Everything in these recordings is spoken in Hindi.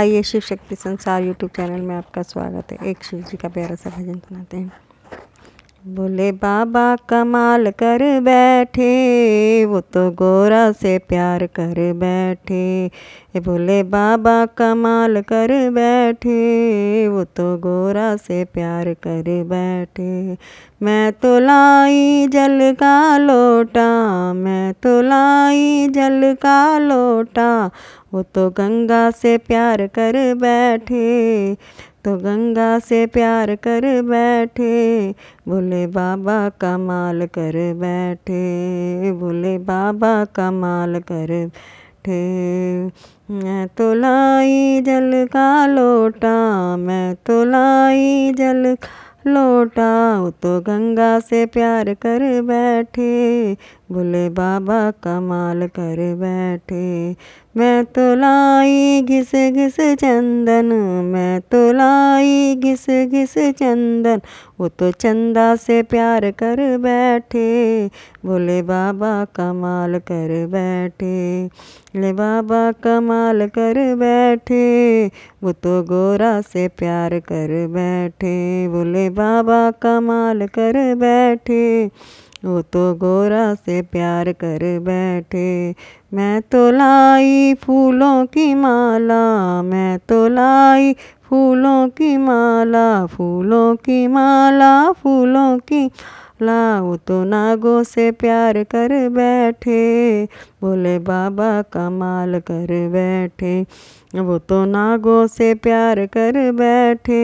आइए शिव शक्ति संसार यूट्यूब चैनल में आपका स्वागत है एक शिव जी का प्यारा सा भजन सुनाते हैं बोले बाबा कमाल कर बैठे वो तो गोरा से प्यार कर बैठे बोले बाबा कमाल कर बैठे वो तो गोरा से प्यार कर बैठे मैं तो लाई जल का लोटा मैं तो लाई जल का लोटा वो तो गंगा से प्यार कर बैठे तो गंगा से प्यार कर बैठे भोले बाबा कमाल कर बैठे भोले बाबा कमाल कर बैठे मैं तो लाई जल का लोटा मैं तो लाई जल का लो छोटा तो गंगा से प्यार कर बैठे भोले बाबा कमाल कर बैठे मैं तो लाई घिस घिस चंदन मैं तो लाई घिस घिस चंदन वो तो चंदा से प्यार कर बैठे भोले बाबा कमाल कर बैठे ले बाबा कमाल कर बैठे वो तो गोरा से प्यार कर बैठे भोले बाबा बाबा कमाल कर बैठे वो तो गोरा से प्यार कर बैठे मैं तो लाई फूलों की माला मैं तो लाई फूलों की माला फूलों की माला फूलों की लाओ तो नागों से प्यार कर बैठे बोले बाबा कमाल कर बैठे वो तो नागों से प्यार कर बैठे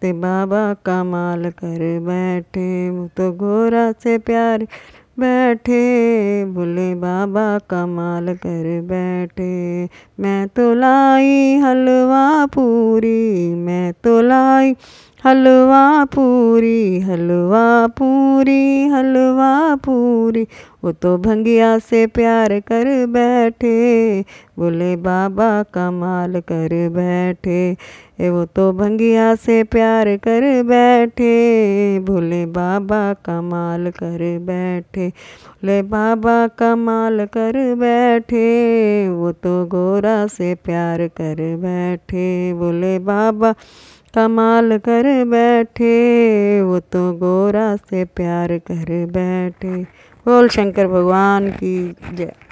ते बाबा कमाल कर बैठे वो तो गोरा से प्यार बैठे बोले बाबा कमाल कर बैठे मैं तो लाई हलवा पूरी मैं तो लाई हलवा पूरी हलवा पूरी हलवा पूरी वो तो भंगिया से प्यार कर बैठे बोले बाबा कमाल कर बैठे ए वो तो भंगिया से प्यार कर बैठे भोले बाबा कमाल कर बैठे भोले बाबा कमाल कर बैठे वो तो गोरा से प्यार कर बैठे भोले बाबा कमाल कर बैठे वो तो गोरा से प्यार कर बैठे बोल शंकर भगवान की जय